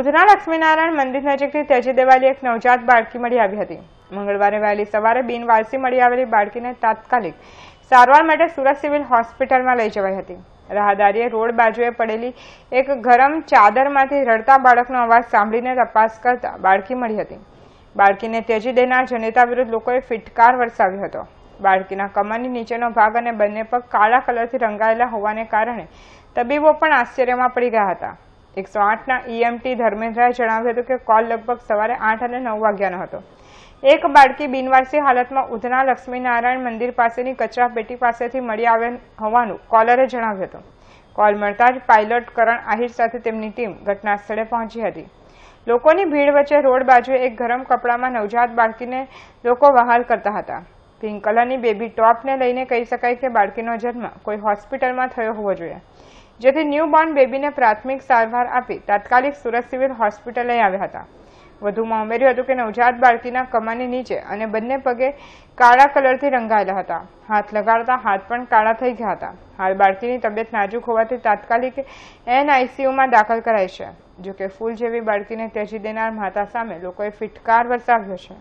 ઉધના લક્ષ્મીનારાયણ મંદિર નજીકથી તેજદેવાલી એક નવજાત બાળકી મળી આવી હતી મંગળવારે વહેલી સવારે બિનવારસી મળી આવેલી બાળકીને તાત્કાલિક સારવાર માટે સુરત સિવિલ હોસ્પિટલમાં લઈ જવાઈ હતી રાહદારીએ રોડ બાજુએ પડેલી એક ગરમ ચાદરમાંથી રડતા બાળકનો અવાજ સાંભળીને તપાસ કરતા બાળકી મળી હતી બાળકીને તેજી દેનાર જનેતા વિરુદ્ધ લોકોએ ફિટકાર વરસાવ્યો હતો બાળકીના કમરની નીચેનો ભાગ અને બંને પગ કાળા કલરથી રંગાયેલા હોવાને કારણે તબીબો પણ આશ્ચર્યમાં પડી ગયા હતા એકસો આઠના ઈએમટી e ધર્મેન્દ્રાએ જણાવ્યું હતું કે કોલ લગભગ સવારે આઠ અને નવ વાગ્યાનો હતો એક બાળકી બિનવારસી હાલતમાં ઉધના લક્ષ્મીનારાયણ મંદિર પાસેની કચરા પેટી પાસેથી મળી આવે હોવાનું કોલરે જણાવ્યું હતું કોલ મળતા જ પાયલોટ કરણ આહિર સાથે તેમની ટીમ ઘટના સ્થળે પહોંચી હતી લોકોની ભીડ વચ્ચે રોડ બાજુએ એક ગરમ કપડામાં નવજાત બાળકીને લોકો વહાલ કરતા હતા પિંક કલરની બેબી ટોપને લઈને કહી શકાય કે બાળકીનો જન્મ કોઈ હોસ્પિટલમાં થયો હોવો જોઈએ જેથી ન્યૂબોર્ન બેબીને પ્રાથમિક સારવાર આપી તાત્કાલિક સુરત સિવિલ હોસ્પિટલ લઈ આવ્યા હતા વધુમાં ઉમેર્યું હતું કે નવજાત બાળકીના કમાની નીચે અને બંને પગે કાળા કલરથી રંગાયેલા હતા હાથ લગાડતા હાથ પણ કાળા થઈ ગયા હતા હાલ બાળકીની તબિયત નાજુક હોવાથી તાત્કાલિક એનઆઈસીયુમાં દાખલ કરાઈ છે જોકે ફૂલ જેવી બાળકીને ત્યજી દેનાર માતા સામે લોકોએ ફિટકાર વરસાવ્યો છે